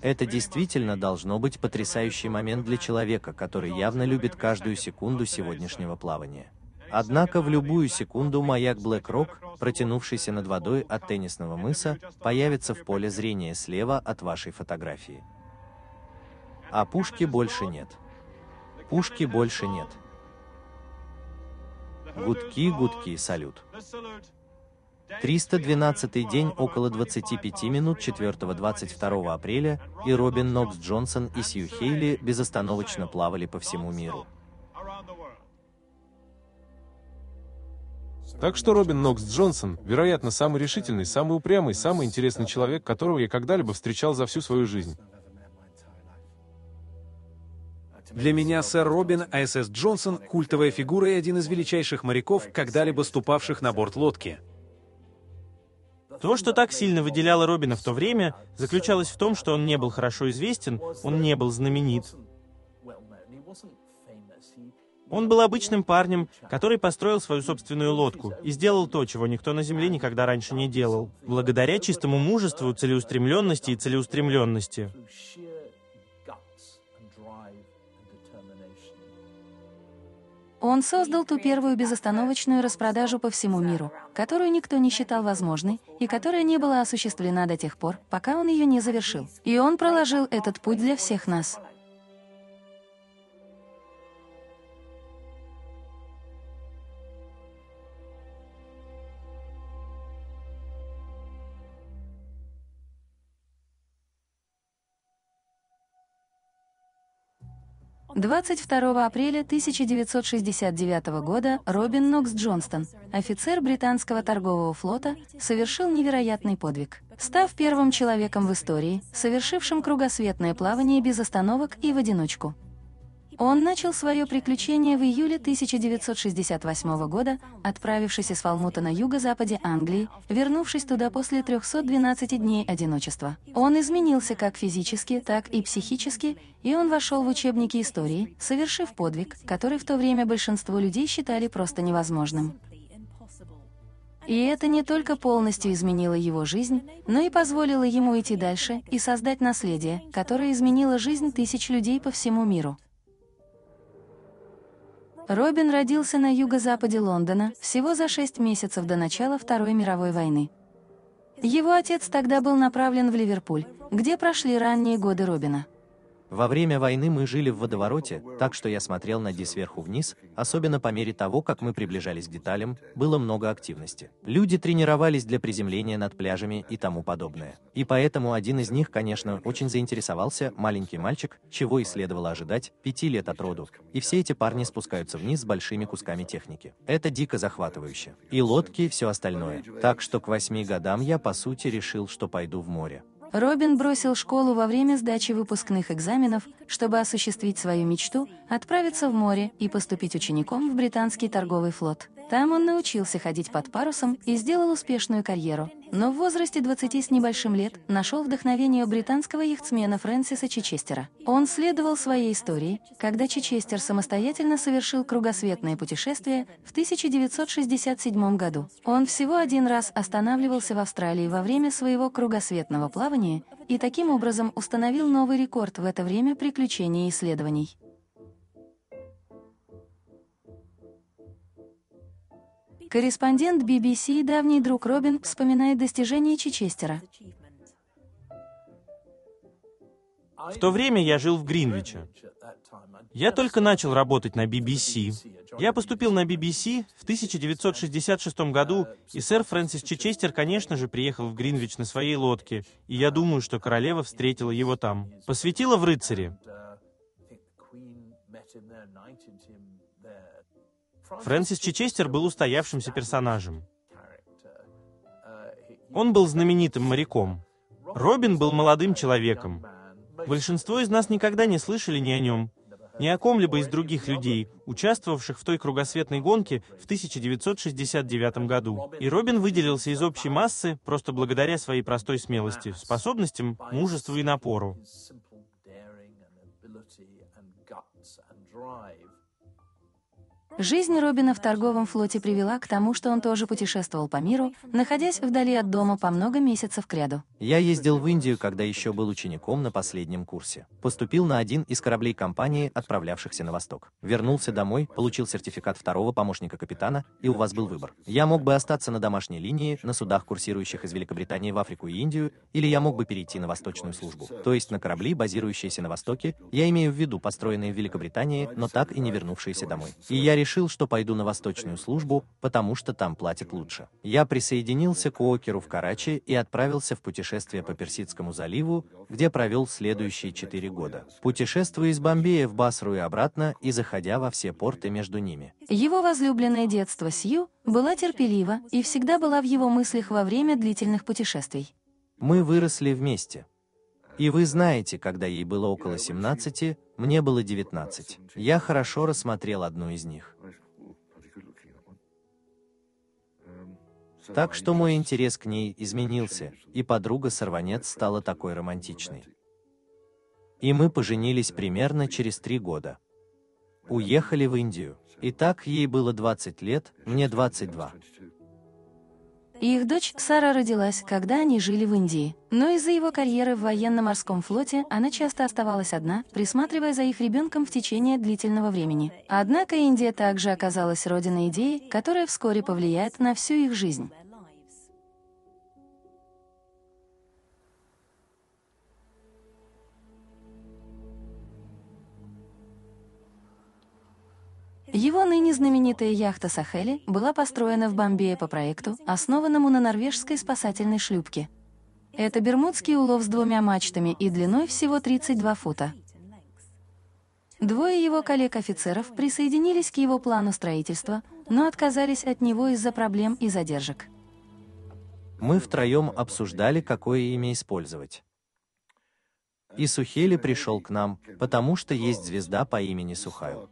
Это действительно должно быть потрясающий момент для человека, который явно любит каждую секунду сегодняшнего плавания. Однако в любую секунду маяк Блэк Рок, протянувшийся над водой от теннисного мыса, появится в поле зрения слева от вашей фотографии. А пушки больше нет. Пушки больше нет. Гудки, гудки, салют. 312 день около 25 минут 4-22 апреля, и Робин Нокс Джонсон и Сью Хейли безостановочно плавали по всему миру. Так что Робин Нокс Джонсон, вероятно, самый решительный, самый упрямый, самый интересный человек, которого я когда-либо встречал за всю свою жизнь. Для меня сэр Робин А.С.С. Джонсон — культовая фигура и один из величайших моряков, когда-либо ступавших на борт лодки. То, что так сильно выделяло Робина в то время, заключалось в том, что он не был хорошо известен, он не был знаменит. Он был обычным парнем, который построил свою собственную лодку и сделал то, чего никто на Земле никогда раньше не делал, благодаря чистому мужеству, целеустремленности и целеустремленности. Он создал ту первую безостановочную распродажу по всему миру, которую никто не считал возможной и которая не была осуществлена до тех пор, пока он ее не завершил. И он проложил этот путь для всех нас. 22 апреля 1969 года Робин Нокс Джонстон, офицер британского торгового флота, совершил невероятный подвиг, став первым человеком в истории, совершившим кругосветное плавание без остановок и в одиночку. Он начал свое приключение в июле 1968 года, отправившись из Фалмута на юго-западе Англии, вернувшись туда после 312 дней одиночества. Он изменился как физически, так и психически, и он вошел в учебники истории, совершив подвиг, который в то время большинство людей считали просто невозможным. И это не только полностью изменило его жизнь, но и позволило ему идти дальше и создать наследие, которое изменило жизнь тысяч людей по всему миру. Робин родился на юго-западе Лондона всего за шесть месяцев до начала Второй мировой войны. Его отец тогда был направлен в Ливерпуль, где прошли ранние годы Робина. Во время войны мы жили в водовороте, так что я смотрел на Ди сверху вниз, особенно по мере того, как мы приближались к деталям, было много активности. Люди тренировались для приземления над пляжами и тому подобное. И поэтому один из них, конечно, очень заинтересовался, маленький мальчик, чего и следовало ожидать, пяти лет от роду. И все эти парни спускаются вниз с большими кусками техники. Это дико захватывающе. И лодки, и все остальное. Так что к восьми годам я, по сути, решил, что пойду в море. Робин бросил школу во время сдачи выпускных экзаменов, чтобы осуществить свою мечту, отправиться в море и поступить учеником в британский торговый флот. Там он научился ходить под парусом и сделал успешную карьеру. Но в возрасте 20 с небольшим лет нашел вдохновение у британского яхтсмена Фрэнсиса Чичестера. Он следовал своей истории, когда Чичестер самостоятельно совершил кругосветное путешествие в 1967 году. Он всего один раз останавливался в Австралии во время своего кругосветного плавания и таким образом установил новый рекорд в это время приключений и исследований. Корреспондент BBC и давний друг Робин вспоминает достижения Чичестера. В то время я жил в Гринвиче. Я только начал работать на BBC. Я поступил на BBC в 1966 году, и сэр Фрэнсис Чичестер, конечно же, приехал в Гринвич на своей лодке, и я думаю, что королева встретила его там. Посвятила в рыцаре. Фрэнсис Чичестер был устоявшимся персонажем. Он был знаменитым моряком. Робин был молодым человеком. Большинство из нас никогда не слышали ни о нем, ни о ком-либо из других людей, участвовавших в той кругосветной гонке в 1969 году. И Робин выделился из общей массы просто благодаря своей простой смелости, способностям, мужеству и напору. Жизнь Робина в торговом флоте привела к тому, что он тоже путешествовал по миру, находясь вдали от дома по много месяцев к ряду. Я ездил в Индию, когда еще был учеником на последнем курсе. Поступил на один из кораблей компании, отправлявшихся на восток. Вернулся домой, получил сертификат второго помощника капитана, и у вас был выбор. Я мог бы остаться на домашней линии, на судах, курсирующих из Великобритании в Африку и Индию, или я мог бы перейти на восточную службу. То есть на корабли, базирующиеся на востоке, я имею в виду построенные в Великобритании, но так и не вернувшиеся домой. И я решил, что пойду на восточную службу, потому что там платят лучше. Я присоединился к Уокеру в Карачи и отправился в путешествие по Персидскому заливу, где провел следующие четыре года, путешествуя из Бомбея в Басру и обратно и заходя во все порты между ними. Его возлюбленное детство Сью была терпелива и всегда была в его мыслях во время длительных путешествий. Мы выросли вместе. И вы знаете, когда ей было около 17, мне было 19. Я хорошо рассмотрел одну из них. Так что мой интерес к ней изменился, и подруга-сорванец стала такой романтичной. И мы поженились примерно через три года. Уехали в Индию. И так ей было 20 лет, мне 22 и их дочь Сара родилась, когда они жили в Индии. Но из-за его карьеры в военно-морском флоте она часто оставалась одна, присматривая за их ребенком в течение длительного времени. Однако Индия также оказалась родиной идеи, которая вскоре повлияет на всю их жизнь. Его ныне знаменитая яхта «Сахели» была построена в Бомбее по проекту, основанному на норвежской спасательной шлюпке. Это бермудский улов с двумя мачтами и длиной всего 32 фута. Двое его коллег-офицеров присоединились к его плану строительства, но отказались от него из-за проблем и задержек. Мы втроем обсуждали, какое имя использовать. И Сухели пришел к нам, потому что есть звезда по имени Сухаю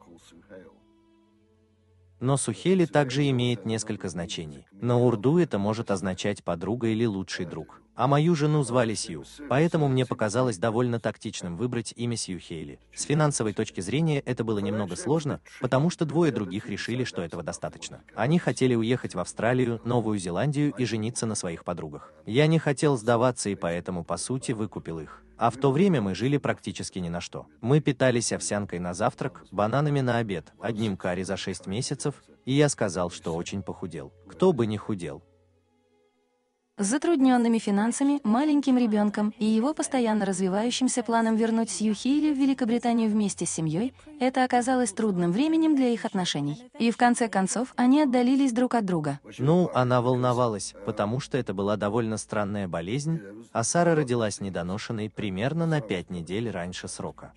но сухели также имеет несколько значений. На урду это может означать подруга или лучший друг. А мою жену звали Сью, поэтому мне показалось довольно тактичным выбрать имя Сью Хейли. С финансовой точки зрения это было немного сложно, потому что двое других решили, что этого достаточно. Они хотели уехать в Австралию, Новую Зеландию и жениться на своих подругах. Я не хотел сдаваться и поэтому, по сути, выкупил их. А в то время мы жили практически ни на что. Мы питались овсянкой на завтрак, бананами на обед, одним карри за 6 месяцев, и я сказал, что очень похудел. Кто бы не худел затрудненными финансами, маленьким ребенком и его постоянно развивающимся планом вернуть Сью Хейли в Великобританию вместе с семьей, это оказалось трудным временем для их отношений. И в конце концов они отдалились друг от друга. Ну, она волновалась, потому что это была довольно странная болезнь, а Сара родилась недоношенной примерно на пять недель раньше срока.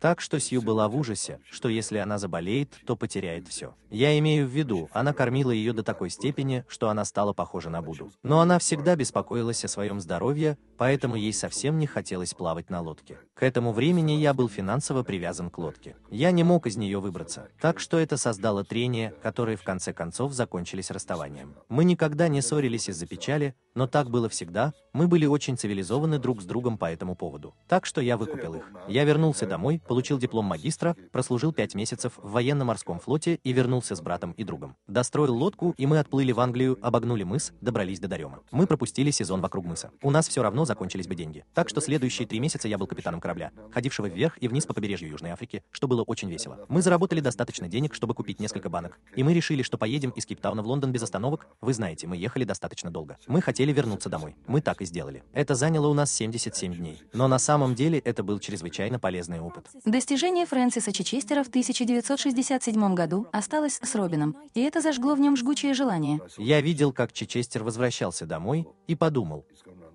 Так что Сью была в ужасе, что если она заболеет, то потеряет все. Я имею в виду, она кормила ее до такой степени, что она стала похожа на Буду. Но она всегда беспокоилась о своем здоровье, поэтому ей совсем не хотелось плавать на лодке. К этому времени я был финансово привязан к лодке. Я не мог из нее выбраться, так что это создало трение, которые в конце концов закончились расставанием. Мы никогда не ссорились из-за печали, но так было всегда, мы были очень цивилизованы друг с другом по этому поводу. Так что я выкупил их. Я вернулся домой, получил получил диплом магистра, прослужил пять месяцев в военно-морском флоте и вернулся с братом и другом. Достроил лодку, и мы отплыли в Англию, обогнули мыс, добрались до Дарема. Мы пропустили сезон вокруг мыса. У нас все равно закончились бы деньги. Так что следующие три месяца я был капитаном корабля, ходившего вверх и вниз по побережью Южной Африки, что было очень весело. Мы заработали достаточно денег, чтобы купить несколько банок, и мы решили, что поедем из Кейптауна в Лондон без остановок. Вы знаете, мы ехали достаточно долго. Мы хотели вернуться домой. Мы так и сделали. Это заняло у нас 77 дней. Но на самом деле это был чрезвычайно полезный опыт. Достижение Фрэнсиса Чичестера в 1967 году осталось с Робином, и это зажгло в нем жгучее желание. Я видел, как Чичестер возвращался домой, и подумал,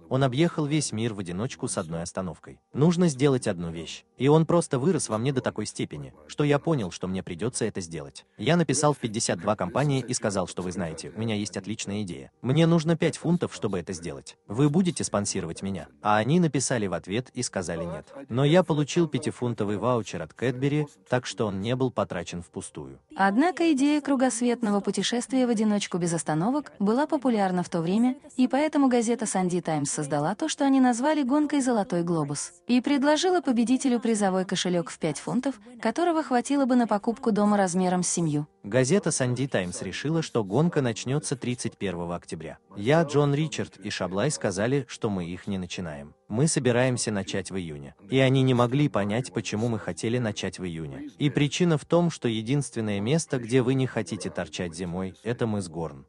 он объехал весь мир в одиночку с одной остановкой. Нужно сделать одну вещь. И он просто вырос во мне до такой степени, что я понял, что мне придется это сделать. Я написал в 52 компании и сказал, что вы знаете, у меня есть отличная идея. Мне нужно 5 фунтов, чтобы это сделать. Вы будете спонсировать меня? А они написали в ответ и сказали нет. Но я получил 5-фунтовый ваучер от Кэтбери, так что он не был потрачен впустую. Однако идея кругосветного путешествия в одиночку без остановок была популярна в то время, и поэтому газета «Санди Таймс» создала то, что они назвали гонкой «Золотой глобус», и предложила победителю призовой кошелек в 5 фунтов, которого хватило бы на покупку дома размером с семью. Газета «Санди Таймс» решила, что гонка начнется 31 октября. Я, Джон Ричард и Шаблай сказали, что мы их не начинаем. Мы собираемся начать в июне. И они не могли понять, почему мы хотели начать в июне. И причина в том, что единственное место, где вы не хотите торчать зимой, это мыс Горн.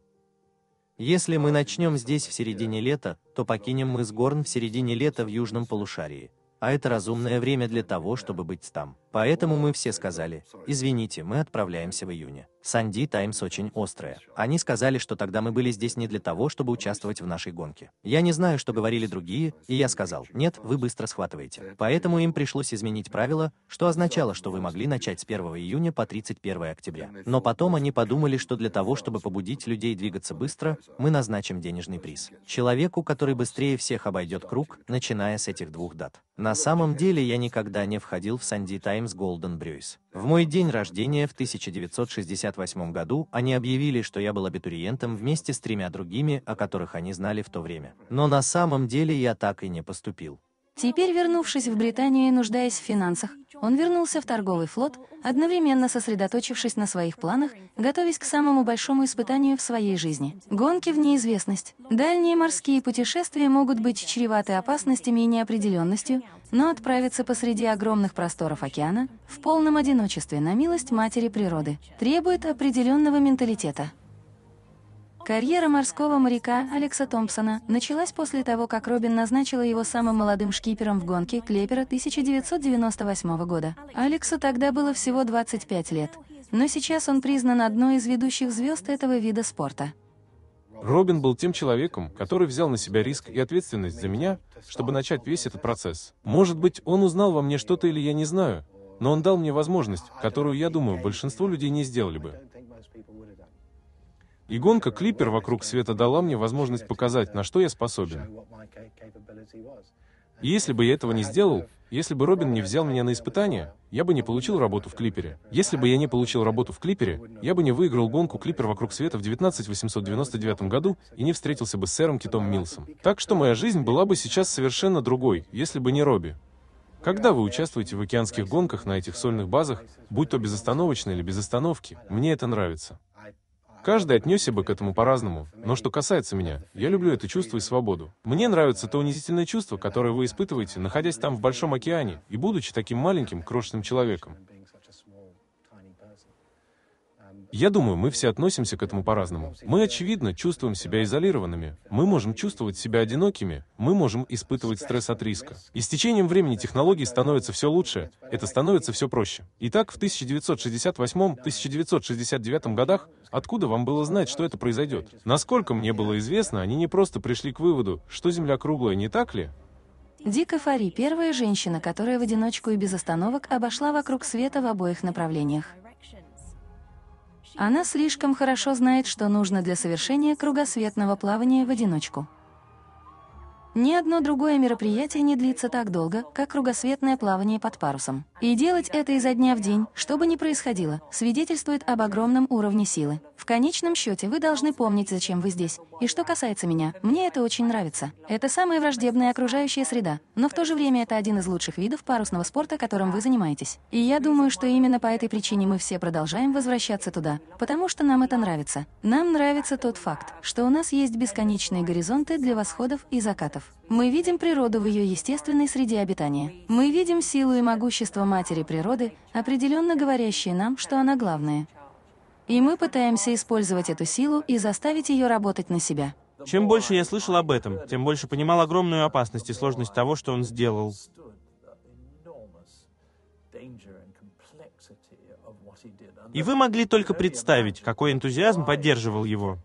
Если мы начнем здесь в середине лета, то покинем мы с Горн в середине лета в южном полушарии, а это разумное время для того, чтобы быть там. Поэтому мы все сказали, извините, мы отправляемся в июне. Санди Таймс очень острая. Они сказали, что тогда мы были здесь не для того, чтобы участвовать в нашей гонке. Я не знаю, что говорили другие, и я сказал, нет, вы быстро схватываете. Поэтому им пришлось изменить правила, что означало, что вы могли начать с 1 июня по 31 октября. Но потом они подумали, что для того, чтобы побудить людей двигаться быстро, мы назначим денежный приз. Человеку, который быстрее всех обойдет круг, начиная с этих двух дат. На самом деле я никогда не входил в Санди Таймс Times Golden Bruce. В мой день рождения в 1968 году они объявили, что я был абитуриентом вместе с тремя другими, о которых они знали в то время. Но на самом деле я так и не поступил. Теперь, вернувшись в Британию и нуждаясь в финансах, он вернулся в торговый флот, одновременно сосредоточившись на своих планах, готовясь к самому большому испытанию в своей жизни. Гонки в неизвестность. Дальние морские путешествия могут быть чреваты опасностями и неопределенностью, но отправиться посреди огромных просторов океана в полном одиночестве на милость матери природы требует определенного менталитета. Карьера морского моряка Алекса Томпсона началась после того, как Робин назначила его самым молодым шкипером в гонке Клепера 1998 года. Алексу тогда было всего 25 лет, но сейчас он признан одной из ведущих звезд этого вида спорта. Робин был тем человеком, который взял на себя риск и ответственность за меня, чтобы начать весь этот процесс. Может быть, он узнал во мне что-то или я не знаю, но он дал мне возможность, которую, я думаю, большинство людей не сделали бы. И гонка клипер вокруг света дала мне возможность показать, на что я способен. И если бы я этого не сделал, если бы Робин не взял меня на испытание, я бы не получил работу в клипере. Если бы я не получил работу в клипере, я бы не выиграл гонку клипер вокруг света в 19899 году и не встретился бы с сэром Китом Милсом. Так что моя жизнь была бы сейчас совершенно другой, если бы не Робби. Когда вы участвуете в океанских гонках на этих сольных базах, будь то безостановочно или без остановки, мне это нравится. Каждый отнесся бы к этому по-разному, но что касается меня, я люблю это чувство и свободу. Мне нравится то унизительное чувство, которое вы испытываете, находясь там в Большом океане и будучи таким маленьким, крошечным человеком. Я думаю, мы все относимся к этому по-разному. Мы, очевидно, чувствуем себя изолированными, мы можем чувствовать себя одинокими, мы можем испытывать стресс от риска. И с течением времени технологии становятся все лучше, это становится все проще. Итак, в 1968-1969 годах откуда вам было знать, что это произойдет? Насколько мне было известно, они не просто пришли к выводу, что Земля круглая, не так ли? Дика Фари – первая женщина, которая в одиночку и без остановок обошла вокруг света в обоих направлениях. Она слишком хорошо знает, что нужно для совершения кругосветного плавания в одиночку. Ни одно другое мероприятие не длится так долго, как кругосветное плавание под парусом. И делать это изо дня в день, что бы ни происходило, свидетельствует об огромном уровне силы. В конечном счете вы должны помнить, зачем вы здесь. И что касается меня, мне это очень нравится. Это самая враждебная окружающая среда, но в то же время это один из лучших видов парусного спорта, которым вы занимаетесь. И я думаю, что именно по этой причине мы все продолжаем возвращаться туда, потому что нам это нравится. Нам нравится тот факт, что у нас есть бесконечные горизонты для восходов и закатов предков. Мы видим природу в ее естественной среде обитания. Мы видим силу и могущество матери природы, определенно говорящие нам, что она главная. И мы пытаемся использовать эту силу и заставить ее работать на себя. Чем больше я слышал об этом, тем больше понимал огромную опасность и сложность того, что он сделал. И вы могли только представить, какой энтузиазм поддерживал его.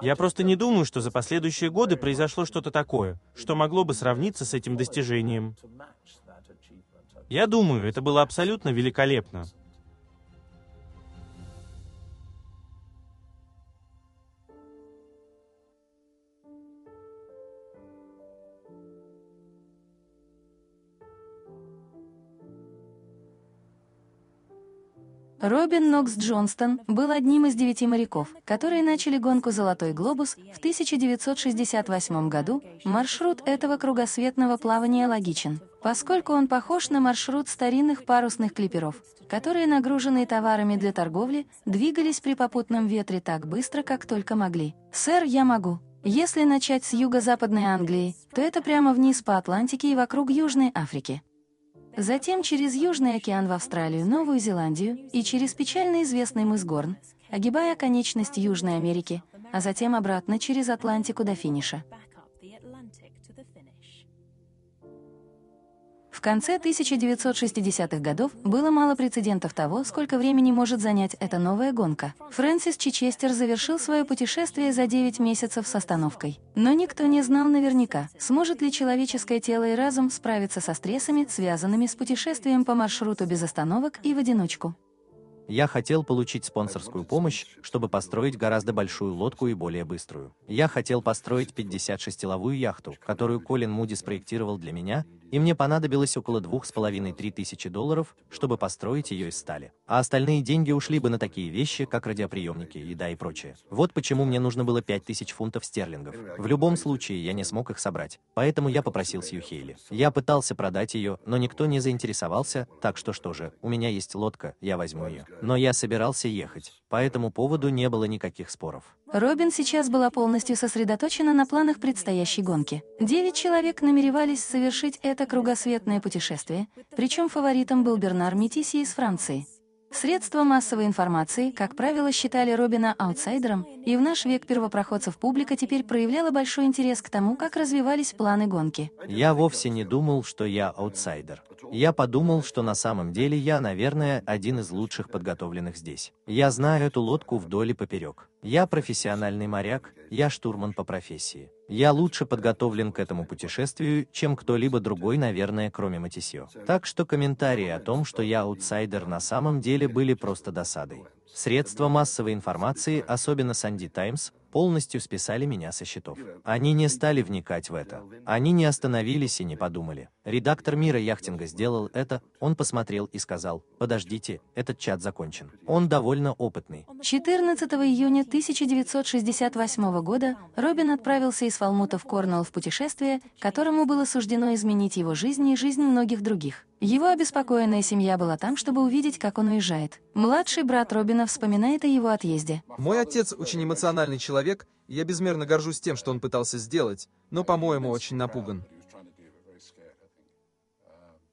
Я просто не думаю, что за последующие годы произошло что-то такое, что могло бы сравниться с этим достижением. Я думаю, это было абсолютно великолепно. Робин Нокс Джонстон был одним из девяти моряков, которые начали гонку «Золотой глобус» в 1968 году. Маршрут этого кругосветного плавания логичен, поскольку он похож на маршрут старинных парусных клиперов, которые, нагруженные товарами для торговли, двигались при попутном ветре так быстро, как только могли. «Сэр, я могу», если начать с юго-западной Англии, то это прямо вниз по Атлантике и вокруг Южной Африки. Затем через Южный океан в Австралию, Новую Зеландию и через печально известный мыс Горн, огибая конечность Южной Америки, а затем обратно через Атлантику до финиша. В конце 1960-х годов было мало прецедентов того, сколько времени может занять эта новая гонка. Фрэнсис Чичестер завершил свое путешествие за 9 месяцев с остановкой. Но никто не знал наверняка, сможет ли человеческое тело и разум справиться со стрессами, связанными с путешествием по маршруту без остановок и в одиночку. Я хотел получить спонсорскую помощь, чтобы построить гораздо большую лодку и более быструю. Я хотел построить 56-ловую яхту, которую Колин Муди спроектировал для меня, и мне понадобилось около двух с половиной-три тысячи долларов, чтобы построить ее из стали. А остальные деньги ушли бы на такие вещи, как радиоприемники, еда и прочее. Вот почему мне нужно было пять тысяч фунтов стерлингов. В любом случае я не смог их собрать, поэтому я попросил Сью Хейли. Я пытался продать ее, но никто не заинтересовался, так что что же, у меня есть лодка, я возьму ее. Но я собирался ехать по этому поводу не было никаких споров. Робин сейчас была полностью сосредоточена на планах предстоящей гонки. Девять человек намеревались совершить это кругосветное путешествие, причем фаворитом был Бернар Метиси из Франции. Средства массовой информации, как правило, считали Робина аутсайдером, и в наш век первопроходцев публика теперь проявляла большой интерес к тому, как развивались планы гонки. Я вовсе не думал, что я аутсайдер. Я подумал, что на самом деле я, наверное, один из лучших подготовленных здесь. Я знаю эту лодку вдоль и поперек. Я профессиональный моряк, я штурман по профессии. Я лучше подготовлен к этому путешествию, чем кто-либо другой, наверное, кроме Матисио. Так что комментарии о том, что я аутсайдер на самом деле были просто досадой. Средства массовой информации, особенно Санди Таймс, полностью списали меня со счетов. Они не стали вникать в это. Они не остановились и не подумали. Редактор мира яхтинга сделал это, он посмотрел и сказал, подождите, этот чат закончен. Он довольно опытный. 14 июня 1968 года Робин отправился из Фалмута в Корнуолл в путешествие, которому было суждено изменить его жизнь и жизнь многих других. Его обеспокоенная семья была там, чтобы увидеть, как он уезжает. Младший брат Робина вспоминает о его отъезде. «Мой отец очень эмоциональный человек человек, и я безмерно горжусь тем, что он пытался сделать, но, по-моему, очень напуган.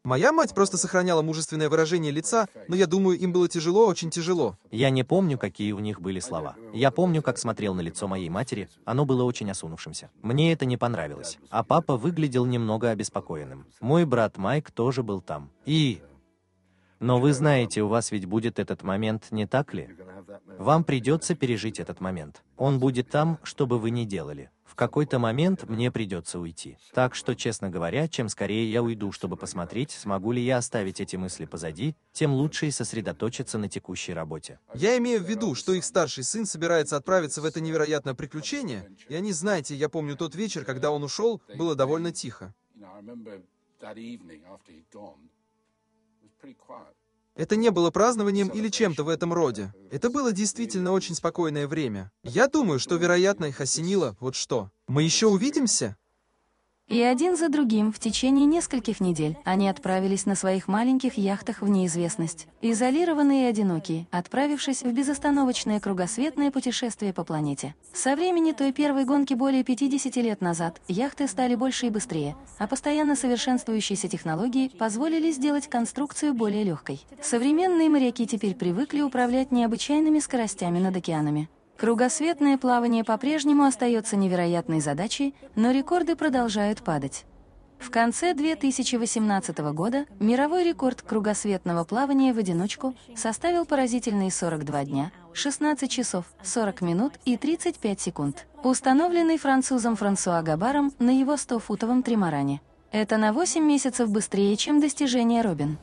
Моя мать просто сохраняла мужественное выражение лица, но я думаю, им было тяжело, очень тяжело. Я не помню, какие у них были слова. Я помню, как смотрел на лицо моей матери, оно было очень осунувшимся. Мне это не понравилось. А папа выглядел немного обеспокоенным. Мой брат Майк тоже был там. И... Но вы знаете, у вас ведь будет этот момент, не так ли? Вам придется пережить этот момент. Он будет там, что бы вы ни делали. В какой-то момент мне придется уйти. Так что, честно говоря, чем скорее я уйду, чтобы посмотреть, смогу ли я оставить эти мысли позади, тем лучше и сосредоточиться на текущей работе. Я имею в виду, что их старший сын собирается отправиться в это невероятное приключение, и они, знаете, я помню тот вечер, когда он ушел, было довольно тихо. pretty quiet. Это не было празднованием или чем-то в этом роде. Это было действительно очень спокойное время. Я думаю, что, вероятно, их осенило вот что. Мы еще увидимся? И один за другим в течение нескольких недель они отправились на своих маленьких яхтах в неизвестность, изолированные и одинокие, отправившись в безостановочное кругосветное путешествие по планете. Со времени той первой гонки более 50 лет назад яхты стали больше и быстрее, а постоянно совершенствующиеся технологии позволили сделать конструкцию более легкой. Современные моряки теперь привыкли управлять необычайными скоростями над океанами. Кругосветное плавание по-прежнему остается невероятной задачей, но рекорды продолжают падать. В конце 2018 года мировой рекорд кругосветного плавания в одиночку составил поразительные 42 дня, 16 часов, 40 минут и 35 секунд, установленный французом Франсуа Габаром на его 100-футовом тримаране. Это на 8 месяцев быстрее, чем достижение Робин.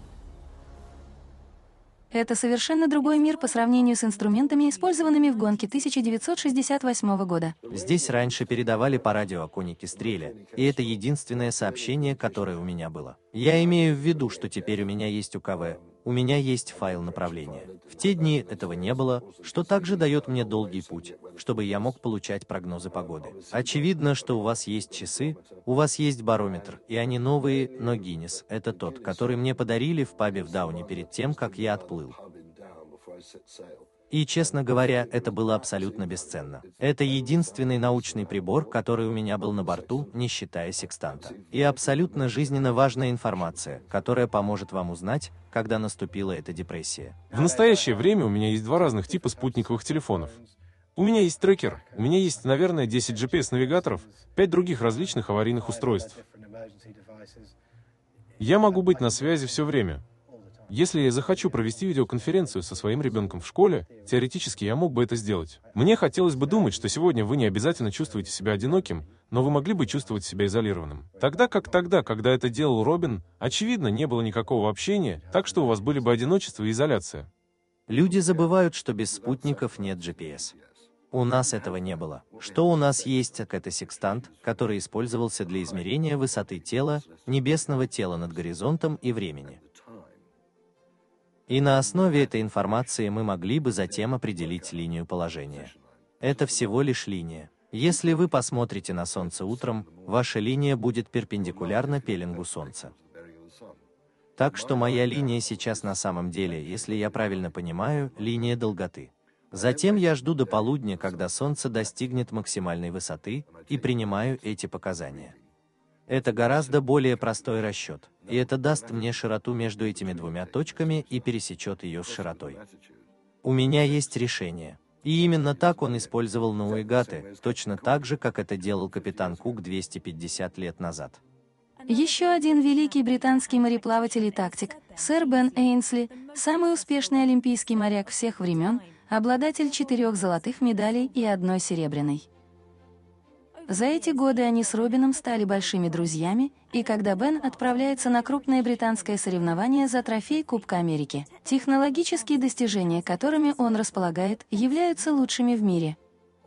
Это совершенно другой мир по сравнению с инструментами, использованными в гонке 1968 года. Здесь раньше передавали по радио коники стрели, и это единственное сообщение, которое у меня было. Я имею в виду, что теперь у меня есть УКВ, у меня есть файл направления. В те дни этого не было, что также дает мне долгий путь, чтобы я мог получать прогнозы погоды. Очевидно, что у вас есть часы, у вас есть барометр, и они новые, но Гиннес — это тот, который мне подарили в пабе в Дауне перед тем, как я отплыл. И, честно говоря, это было абсолютно бесценно. Это единственный научный прибор, который у меня был на борту, не считая секстанта. И абсолютно жизненно важная информация, которая поможет вам узнать, когда наступила эта депрессия. В настоящее время у меня есть два разных типа спутниковых телефонов. У меня есть трекер, у меня есть, наверное, 10 GPS-навигаторов, 5 других различных аварийных устройств. Я могу быть на связи все время, если я захочу провести видеоконференцию со своим ребенком в школе, теоретически я мог бы это сделать. Мне хотелось бы думать, что сегодня вы не обязательно чувствуете себя одиноким, но вы могли бы чувствовать себя изолированным. Тогда как тогда, когда это делал Робин, очевидно, не было никакого общения, так что у вас были бы одиночество и изоляция. Люди забывают, что без спутников нет GPS. У нас этого не было. Что у нас есть, так это секстант, который использовался для измерения высоты тела, небесного тела над горизонтом и времени. И на основе этой информации мы могли бы затем определить линию положения. Это всего лишь линия. Если вы посмотрите на Солнце утром, ваша линия будет перпендикулярна пеленгу Солнца. Так что моя линия сейчас на самом деле, если я правильно понимаю, линия долготы. Затем я жду до полудня, когда Солнце достигнет максимальной высоты, и принимаю эти показания. Это гораздо более простой расчет, и это даст мне широту между этими двумя точками и пересечет ее с широтой. У меня есть решение. И именно так он использовал науэгаты, точно так же, как это делал капитан Кук 250 лет назад. Еще один великий британский мореплаватель и тактик, сэр Бен Эйнсли, самый успешный олимпийский моряк всех времен, обладатель четырех золотых медалей и одной серебряной. За эти годы они с Робином стали большими друзьями, и когда Бен отправляется на крупное британское соревнование за трофей Кубка Америки, технологические достижения, которыми он располагает, являются лучшими в мире.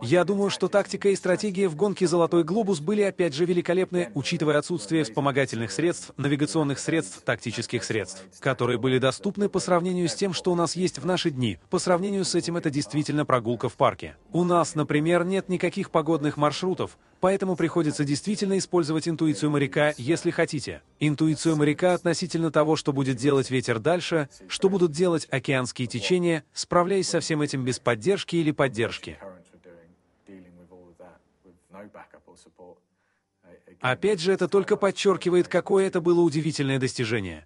Я думаю, что тактика и стратегия в гонке «Золотой глобус» были опять же великолепны, учитывая отсутствие вспомогательных средств, навигационных средств, тактических средств, которые были доступны по сравнению с тем, что у нас есть в наши дни. По сравнению с этим это действительно прогулка в парке. У нас, например, нет никаких погодных маршрутов, поэтому приходится действительно использовать интуицию моряка, если хотите. Интуицию моряка относительно того, что будет делать ветер дальше, что будут делать океанские течения, справляясь со всем этим без поддержки или поддержки. Опять же, это только подчеркивает, какое это было удивительное достижение.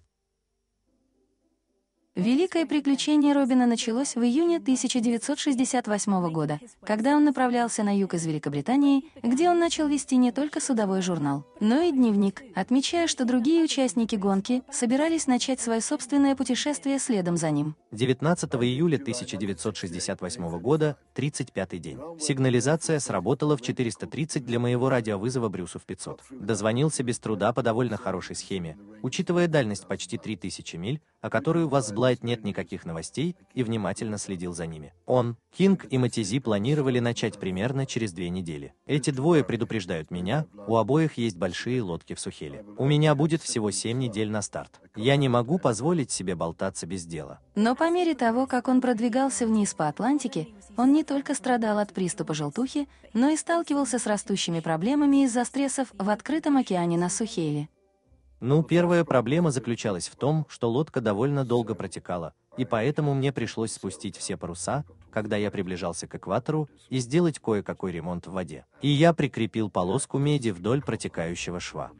Великое приключение Робина началось в июне 1968 года, когда он направлялся на юг из Великобритании, где он начал вести не только судовой журнал, но и дневник, отмечая, что другие участники гонки собирались начать свое собственное путешествие следом за ним. 19 июля 1968 года 435 день. Сигнализация сработала в 430 для моего радиовызова Брюсу в 500. Дозвонился без труда по довольно хорошей схеме, учитывая дальность почти 3000 миль, о которой у вас с Блайт нет никаких новостей, и внимательно следил за ними. Он, Кинг и Матизи планировали начать примерно через две недели. Эти двое предупреждают меня, у обоих есть большие лодки в Сухеле. У меня будет всего 7 недель на старт. Я не могу позволить себе болтаться без дела. Но по мере того, как он продвигался вниз по Атлантике, он не только страдал от приступа желтухи, но и сталкивался с растущими проблемами из-за стрессов в открытом океане на Сухеве. Ну, первая проблема заключалась в том, что лодка довольно долго протекала, и поэтому мне пришлось спустить все паруса, когда я приближался к экватору, и сделать кое-какой ремонт в воде. И я прикрепил полоску меди вдоль протекающего шва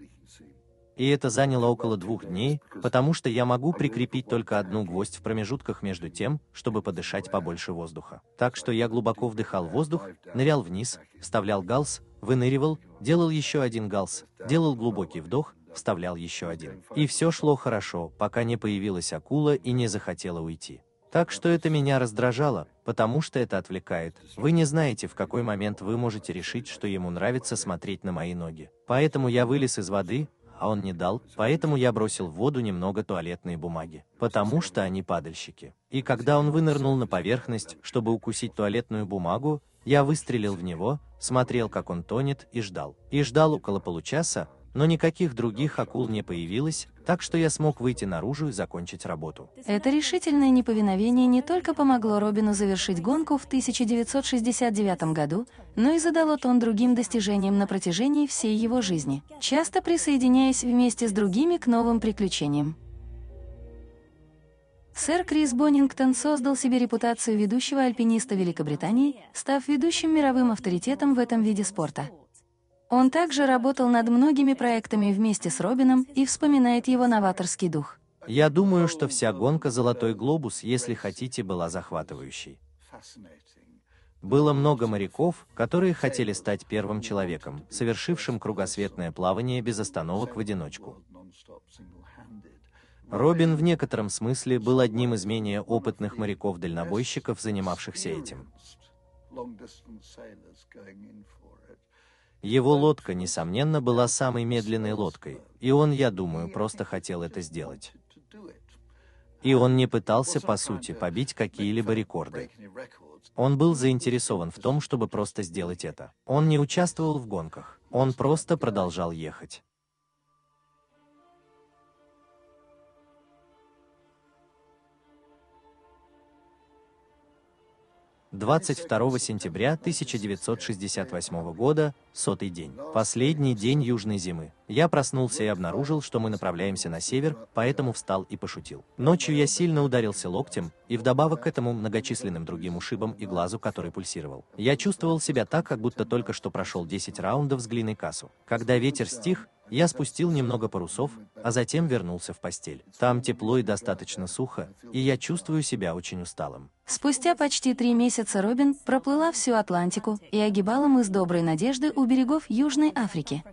и это заняло около двух дней, потому что я могу прикрепить только одну гвоздь в промежутках между тем, чтобы подышать побольше воздуха. Так что я глубоко вдыхал воздух, нырял вниз, вставлял галс, выныривал, делал еще один галс, делал глубокий вдох, вставлял еще один. И все шло хорошо, пока не появилась акула и не захотела уйти. Так что это меня раздражало, потому что это отвлекает. Вы не знаете, в какой момент вы можете решить, что ему нравится смотреть на мои ноги. Поэтому я вылез из воды, а он не дал, поэтому я бросил в воду немного туалетной бумаги, потому что они падальщики. И когда он вынырнул на поверхность, чтобы укусить туалетную бумагу, я выстрелил в него, смотрел, как он тонет, и ждал. И ждал около получаса, но никаких других акул не появилось, так что я смог выйти наружу и закончить работу. Это решительное неповиновение не только помогло Робину завершить гонку в 1969 году, но и задало тон другим достижениям на протяжении всей его жизни, часто присоединяясь вместе с другими к новым приключениям. Сэр Крис Боннингтон создал себе репутацию ведущего альпиниста Великобритании, став ведущим мировым авторитетом в этом виде спорта. Он также работал над многими проектами вместе с Робином и вспоминает его новаторский дух. Я думаю, что вся гонка «Золотой глобус», если хотите, была захватывающей. Было много моряков, которые хотели стать первым человеком, совершившим кругосветное плавание без остановок в одиночку. Робин в некотором смысле был одним из менее опытных моряков-дальнобойщиков, занимавшихся этим. Его лодка, несомненно, была самой медленной лодкой, и он, я думаю, просто хотел это сделать. И он не пытался, по сути, побить какие-либо рекорды. Он был заинтересован в том, чтобы просто сделать это. Он не участвовал в гонках, он просто продолжал ехать. 22 сентября 1968 года, сотый день. Последний день южной зимы. Я проснулся и обнаружил, что мы направляемся на север, поэтому встал и пошутил. Ночью я сильно ударился локтем, и вдобавок к этому многочисленным другим ушибам и глазу, который пульсировал. Я чувствовал себя так, как будто только что прошел 10 раундов с глиной кассу. Когда ветер стих, я спустил немного парусов, а затем вернулся в постель. Там тепло и достаточно сухо, и я чувствую себя очень усталым. Спустя почти три месяца Робин проплыла всю Атлантику и огибала мыс Доброй Надежды у берегов Южной Африки.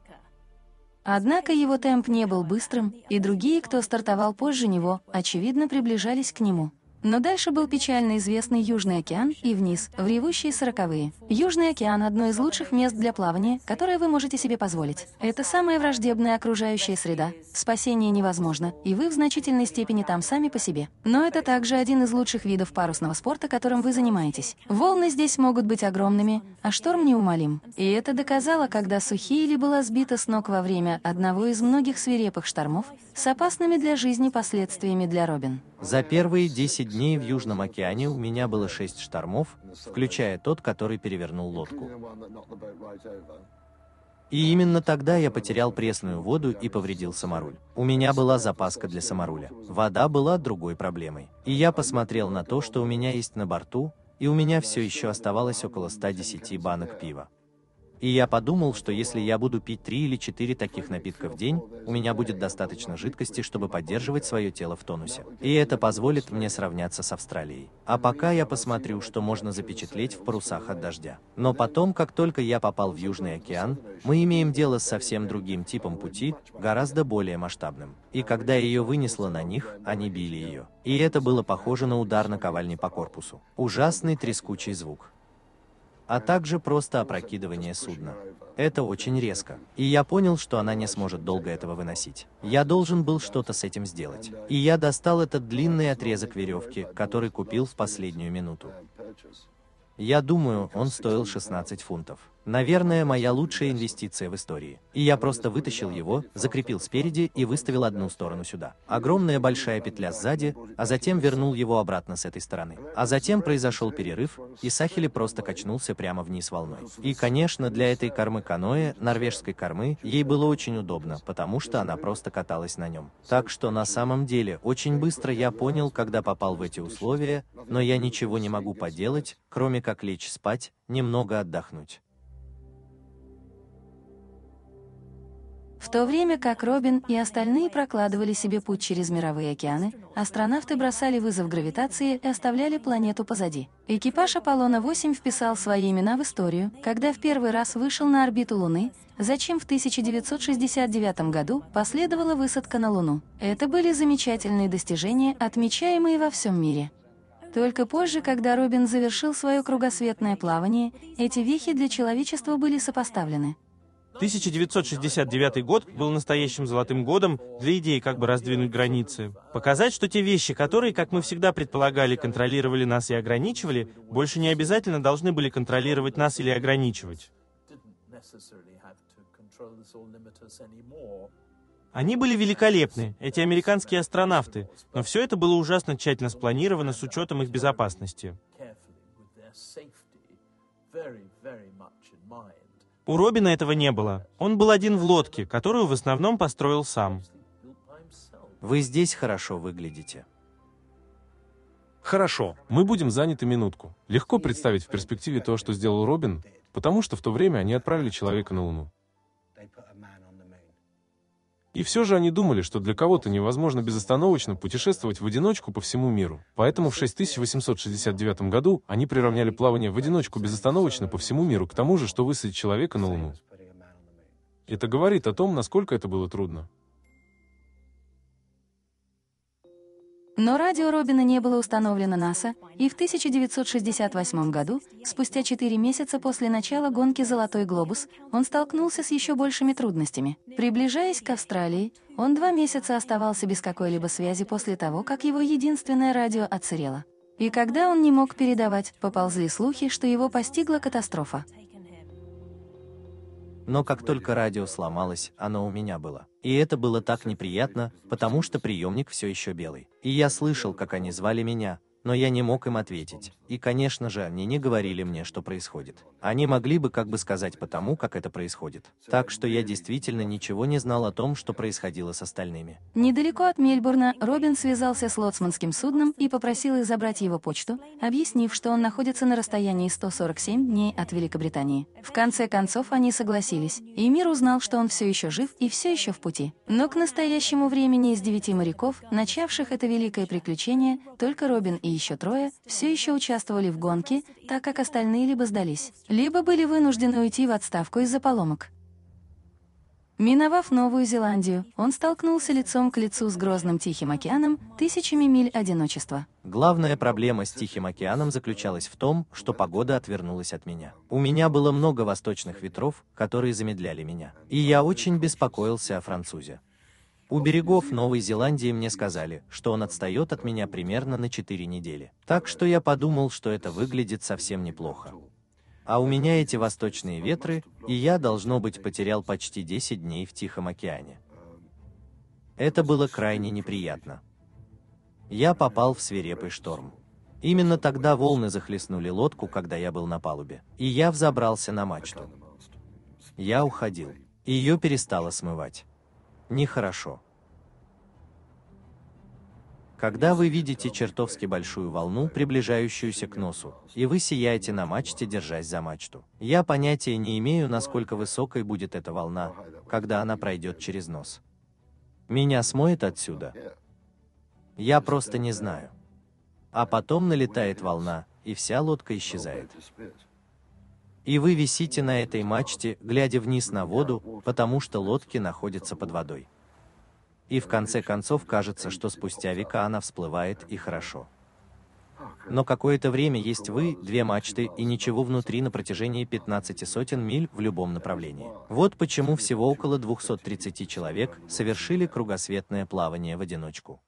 Однако его темп не был быстрым, и другие, кто стартовал позже него, очевидно приближались к нему. Но дальше был печально известный Южный океан и вниз, в ревущие сороковые. Южный океан — одно из лучших мест для плавания, которое вы можете себе позволить. Это самая враждебная окружающая среда, спасение невозможно, и вы в значительной степени там сами по себе. Но это также один из лучших видов парусного спорта, которым вы занимаетесь. Волны здесь могут быть огромными, а шторм неумолим. И это доказало, когда Сухиели была сбита с ног во время одного из многих свирепых штормов с опасными для жизни последствиями для Робин. За первые 10 дней в Южном океане у меня было 6 штормов, включая тот, который перевернул лодку. И именно тогда я потерял пресную воду и повредил саморуль. У меня была запаска для саморуля. Вода была другой проблемой. И я посмотрел на то, что у меня есть на борту, и у меня все еще оставалось около 110 банок пива. И я подумал, что если я буду пить три или четыре таких напитка в день, у меня будет достаточно жидкости, чтобы поддерживать свое тело в тонусе. И это позволит мне сравняться с Австралией. А пока я посмотрю, что можно запечатлеть в парусах от дождя. Но потом, как только я попал в Южный океан, мы имеем дело с совсем другим типом пути, гораздо более масштабным. И когда ее вынесло на них, они били ее. И это было похоже на удар наковальни по корпусу. Ужасный трескучий звук а также просто опрокидывание судна. Это очень резко. И я понял, что она не сможет долго этого выносить. Я должен был что-то с этим сделать. И я достал этот длинный отрезок веревки, который купил в последнюю минуту. Я думаю, он стоил 16 фунтов. Наверное, моя лучшая инвестиция в истории. И я просто вытащил его, закрепил спереди и выставил одну сторону сюда. Огромная большая петля сзади, а затем вернул его обратно с этой стороны. А затем произошел перерыв, и Сахели просто качнулся прямо вниз волной. И, конечно, для этой кормы каноэ, норвежской кормы, ей было очень удобно, потому что она просто каталась на нем. Так что на самом деле, очень быстро я понял, когда попал в эти условия, но я ничего не могу поделать, кроме как лечь спать, немного отдохнуть. В то время как Робин и остальные прокладывали себе путь через мировые океаны, астронавты бросали вызов гравитации и оставляли планету позади. Экипаж Аполлона-8 вписал свои имена в историю, когда в первый раз вышел на орбиту Луны, зачем в 1969 году последовала высадка на Луну. Это были замечательные достижения, отмечаемые во всем мире. Только позже, когда Робин завершил свое кругосветное плавание, эти вехи для человечества были сопоставлены. 1969 год был настоящим золотым годом для идеи, как бы раздвинуть границы. Показать, что те вещи, которые, как мы всегда предполагали, контролировали нас и ограничивали, больше не обязательно должны были контролировать нас или ограничивать. Они были великолепны, эти американские астронавты, но все это было ужасно тщательно спланировано с учетом их безопасности. У Робина этого не было. Он был один в лодке, которую в основном построил сам. Вы здесь хорошо выглядите. Хорошо, мы будем заняты минутку. Легко представить в перспективе то, что сделал Робин, потому что в то время они отправили человека на Луну. И все же они думали, что для кого-то невозможно безостановочно путешествовать в одиночку по всему миру. Поэтому в 6869 году они приравняли плавание в одиночку безостановочно по всему миру к тому же, что высадить человека на Луну. Это говорит о том, насколько это было трудно. Но радио Робина не было установлено НАСА, и в 1968 году, спустя 4 месяца после начала гонки «Золотой глобус», он столкнулся с еще большими трудностями. Приближаясь к Австралии, он два месяца оставался без какой-либо связи после того, как его единственное радио отсырело. И когда он не мог передавать, поползли слухи, что его постигла катастрофа но как только радио сломалось, оно у меня было. И это было так неприятно, потому что приемник все еще белый. И я слышал, как они звали меня, но я не мог им ответить. И, конечно же, они не говорили мне, что происходит. Они могли бы как бы сказать по тому, как это происходит. Так что я действительно ничего не знал о том, что происходило с остальными. Недалеко от Мельбурна Робин связался с лоцманским судном и попросил их забрать его почту, объяснив, что он находится на расстоянии 147 дней от Великобритании. В конце концов они согласились, и мир узнал, что он все еще жив и все еще в пути. Но к настоящему времени из девяти моряков, начавших это великое приключение, только Робин и еще трое все еще участвовали в гонке, так как остальные либо сдались, либо были вынуждены уйти в отставку из-за поломок. Миновав Новую Зеландию, он столкнулся лицом к лицу с грозным Тихим океаном, тысячами миль одиночества. Главная проблема с Тихим океаном заключалась в том, что погода отвернулась от меня. У меня было много восточных ветров, которые замедляли меня. И я очень беспокоился о французе. У берегов Новой Зеландии мне сказали, что он отстает от меня примерно на 4 недели. Так что я подумал, что это выглядит совсем неплохо. А у меня эти восточные ветры, и я, должно быть, потерял почти 10 дней в Тихом океане. Это было крайне неприятно. Я попал в свирепый шторм. Именно тогда волны захлестнули лодку, когда я был на палубе, и я взобрался на мачту. Я уходил. Ее перестало смывать нехорошо. Когда вы видите чертовски большую волну, приближающуюся к носу, и вы сияете на мачте, держась за мачту. Я понятия не имею, насколько высокой будет эта волна, когда она пройдет через нос. Меня смоет отсюда. Я просто не знаю. А потом налетает волна, и вся лодка исчезает. И вы висите на этой мачте, глядя вниз на воду, потому что лодки находятся под водой. И в конце концов кажется, что спустя века она всплывает и хорошо. Но какое-то время есть вы, две мачты и ничего внутри на протяжении 15 сотен миль в любом направлении. Вот почему всего около 230 человек совершили кругосветное плавание в одиночку.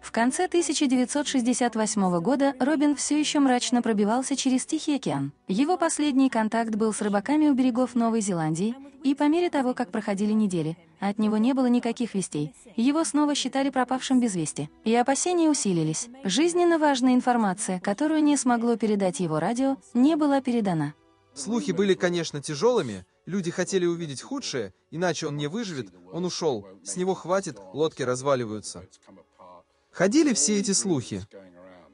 В конце 1968 года Робин все еще мрачно пробивался через Тихий океан. Его последний контакт был с рыбаками у берегов Новой Зеландии, и по мере того, как проходили недели, от него не было никаких вестей. Его снова считали пропавшим без вести. И опасения усилились. Жизненно важная информация, которую не смогло передать его радио, не была передана. Слухи были, конечно, тяжелыми. Люди хотели увидеть худшее, иначе он не выживет, он ушел. С него хватит, лодки разваливаются. Ходили все эти слухи.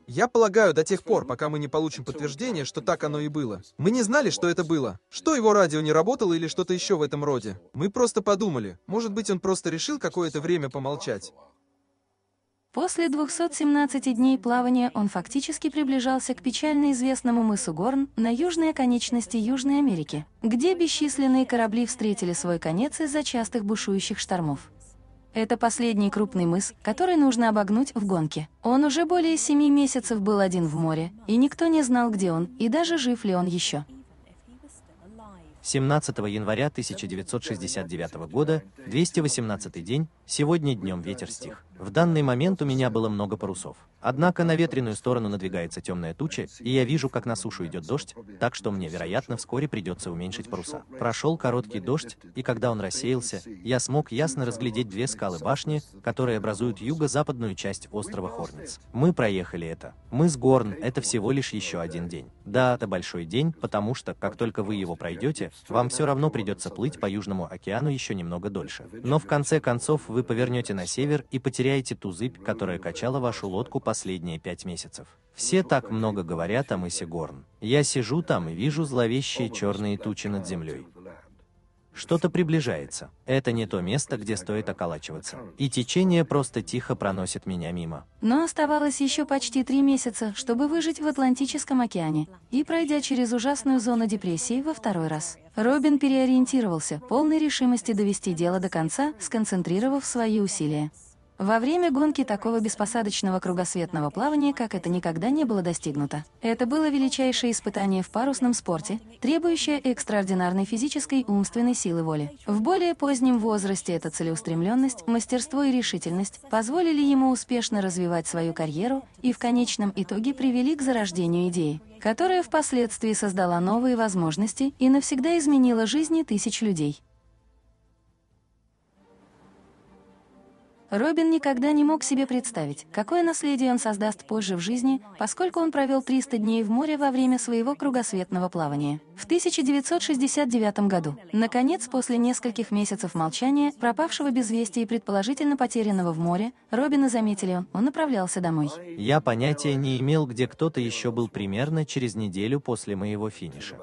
Я полагаю, до тех пор, пока мы не получим подтверждение, что так оно и было. Мы не знали, что это было. Что его радио не работало или что-то еще в этом роде. Мы просто подумали. Может быть, он просто решил какое-то время помолчать. После 217 дней плавания он фактически приближался к печально известному мысу Горн на южной оконечности Южной Америки, где бесчисленные корабли встретили свой конец из-за частых бушующих штормов. Это последний крупный мыс, который нужно обогнуть в гонке. Он уже более семи месяцев был один в море, и никто не знал, где он, и даже жив ли он еще. 17 января 1969 года, 218 день, сегодня днем ветер стих. В данный момент у меня было много парусов. Однако на ветреную сторону надвигается темная туча, и я вижу, как на сушу идет дождь, так что мне, вероятно, вскоре придется уменьшить паруса. Прошел короткий дождь, и когда он рассеялся, я смог ясно разглядеть две скалы башни, которые образуют юго-западную часть острова Хорниц. Мы проехали это. Мыс Горн — это всего лишь еще один день. Да, это большой день, потому что, как только вы его пройдете, вам все равно придется плыть по Южному океану еще немного дольше. Но в конце концов вы повернете на север и потеряете потеряете ту зыбь, которая качала вашу лодку последние пять месяцев. Все так много говорят о мысе Горн. Я сижу там и вижу зловещие черные тучи над землей. Что-то приближается. Это не то место, где стоит околачиваться. И течение просто тихо проносит меня мимо. Но оставалось еще почти три месяца, чтобы выжить в Атлантическом океане. И пройдя через ужасную зону депрессии во второй раз. Робин переориентировался, полной решимости довести дело до конца, сконцентрировав свои усилия. Во время гонки такого беспосадочного кругосветного плавания, как это никогда не было достигнуто. Это было величайшее испытание в парусном спорте, требующее экстраординарной физической и умственной силы воли. В более позднем возрасте эта целеустремленность, мастерство и решительность позволили ему успешно развивать свою карьеру и в конечном итоге привели к зарождению идеи, которая впоследствии создала новые возможности и навсегда изменила жизни тысяч людей. Робин никогда не мог себе представить, какое наследие он создаст позже в жизни, поскольку он провел 300 дней в море во время своего кругосветного плавания. В 1969 году, наконец, после нескольких месяцев молчания, пропавшего без вести и предположительно потерянного в море, Робина заметили, он направлялся домой. Я понятия не имел, где кто-то еще был примерно через неделю после моего финиша.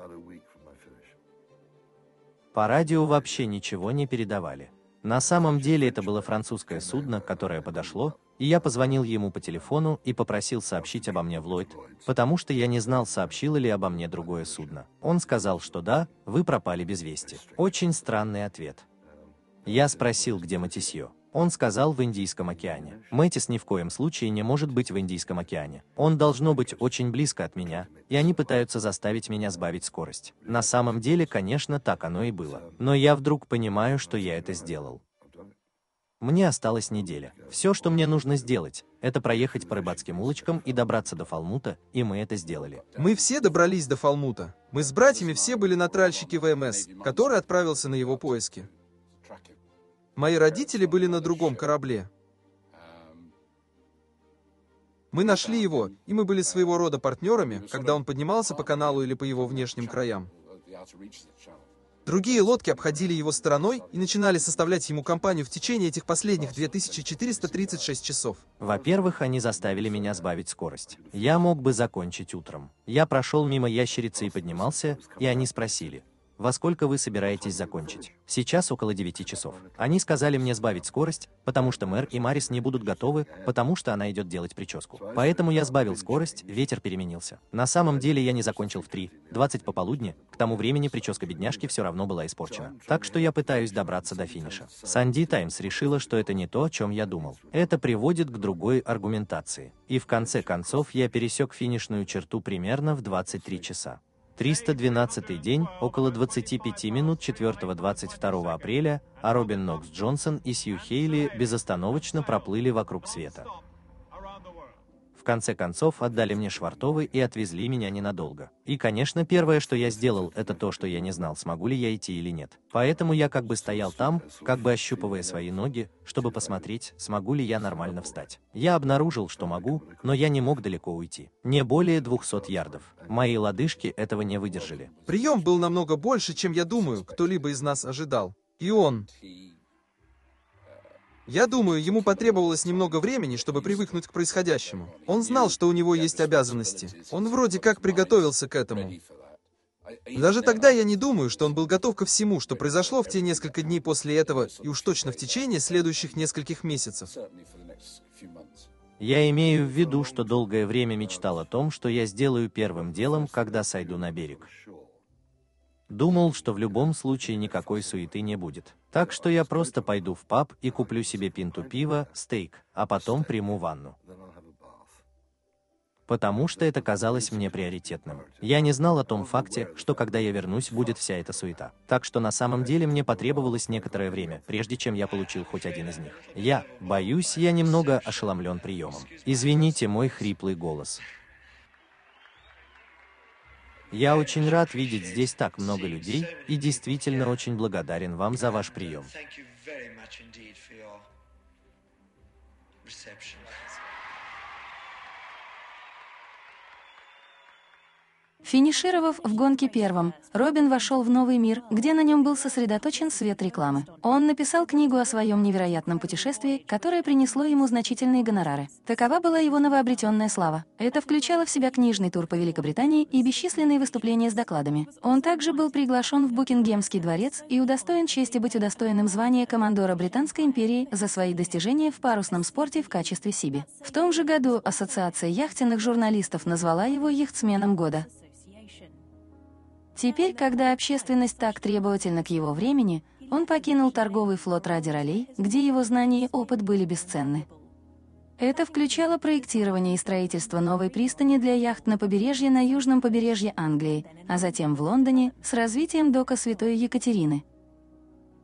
По радио вообще ничего не передавали. На самом деле это было французское судно, которое подошло, и я позвонил ему по телефону и попросил сообщить обо мне в Ллойд, потому что я не знал, сообщило ли обо мне другое судно. Он сказал, что да, вы пропали без вести. Очень странный ответ. Я спросил, где Матисье. Он сказал в Индийском океане. Мэтис ни в коем случае не может быть в Индийском океане. Он должно быть очень близко от меня, и они пытаются заставить меня сбавить скорость. На самом деле, конечно, так оно и было. Но я вдруг понимаю, что я это сделал. Мне осталась неделя. Все, что мне нужно сделать, это проехать по рыбацким улочкам и добраться до Фалмута, и мы это сделали. Мы все добрались до Фалмута. Мы с братьями все были на тральщике ВМС, который отправился на его поиски. Мои родители были на другом корабле. Мы нашли его, и мы были своего рода партнерами, когда он поднимался по каналу или по его внешним краям. Другие лодки обходили его стороной и начинали составлять ему компанию в течение этих последних 2436 часов. Во-первых, они заставили меня сбавить скорость. Я мог бы закончить утром. Я прошел мимо ящерицы и поднимался, и они спросили, во сколько вы собираетесь закончить. Сейчас около 9 часов. Они сказали мне сбавить скорость, потому что Мэр и Марис не будут готовы, потому что она идет делать прическу. Поэтому я сбавил скорость, ветер переменился. На самом деле я не закончил в 3, 20 пополудни, к тому времени прическа бедняжки все равно была испорчена. Так что я пытаюсь добраться до финиша. Санди Таймс решила, что это не то, о чем я думал. Это приводит к другой аргументации. И в конце концов я пересек финишную черту примерно в 23 часа. 312 день, около 25 минут 4-22 апреля, а Робин Нокс Джонсон и Сью Хейли безостановочно проплыли вокруг света. В конце концов отдали мне швартовы и отвезли меня ненадолго. И, конечно, первое, что я сделал, это то, что я не знал, смогу ли я идти или нет. Поэтому я как бы стоял там, как бы ощупывая свои ноги, чтобы посмотреть, смогу ли я нормально встать. Я обнаружил, что могу, но я не мог далеко уйти. Не более 200 ярдов. Мои лодыжки этого не выдержали. Прием был намного больше, чем я думаю, кто-либо из нас ожидал. И он я думаю, ему потребовалось немного времени, чтобы привыкнуть к происходящему. Он знал, что у него есть обязанности. Он вроде как приготовился к этому. Даже тогда я не думаю, что он был готов ко всему, что произошло в те несколько дней после этого, и уж точно в течение следующих нескольких месяцев. Я имею в виду, что долгое время мечтал о том, что я сделаю первым делом, когда сойду на берег. Думал, что в любом случае никакой суеты не будет. Так что я просто пойду в паб и куплю себе пинту пива, стейк, а потом приму ванну. Потому что это казалось мне приоритетным. Я не знал о том факте, что когда я вернусь, будет вся эта суета. Так что на самом деле мне потребовалось некоторое время, прежде чем я получил хоть один из них. Я, боюсь, я немного ошеломлен приемом. Извините мой хриплый голос. Я очень рад видеть здесь так много людей и действительно очень благодарен вам за ваш прием. reception. Финишировав в гонке первым, Робин вошел в новый мир, где на нем был сосредоточен свет рекламы. Он написал книгу о своем невероятном путешествии, которое принесло ему значительные гонорары. Такова была его новообретенная слава. Это включало в себя книжный тур по Великобритании и бесчисленные выступления с докладами. Он также был приглашен в Букингемский дворец и удостоен чести быть удостоенным звания командора Британской империи за свои достижения в парусном спорте в качестве Сиби. В том же году Ассоциация яхтенных журналистов назвала его яхтсменом года. Теперь, когда общественность так требовательна к его времени, он покинул торговый флот ради ролей, где его знания и опыт были бесценны. Это включало проектирование и строительство новой пристани для яхт на побережье на южном побережье Англии, а затем в Лондоне с развитием дока Святой Екатерины –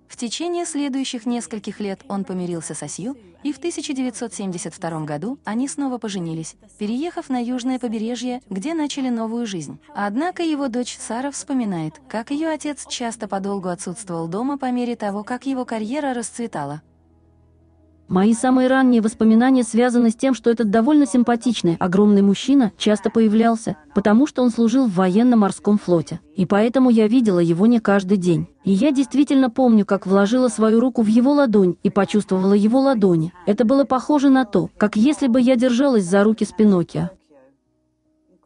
в течение следующих нескольких лет он помирился со Сью, и в 1972 году они снова поженились, переехав на южное побережье, где начали новую жизнь. Однако его дочь Сара вспоминает, как ее отец часто подолгу отсутствовал дома по мере того, как его карьера расцветала. Мои самые ранние воспоминания связаны с тем, что этот довольно симпатичный, огромный мужчина часто появлялся, потому что он служил в военно-морском флоте. И поэтому я видела его не каждый день. И я действительно помню, как вложила свою руку в его ладонь и почувствовала его ладони. Это было похоже на то, как если бы я держалась за руки с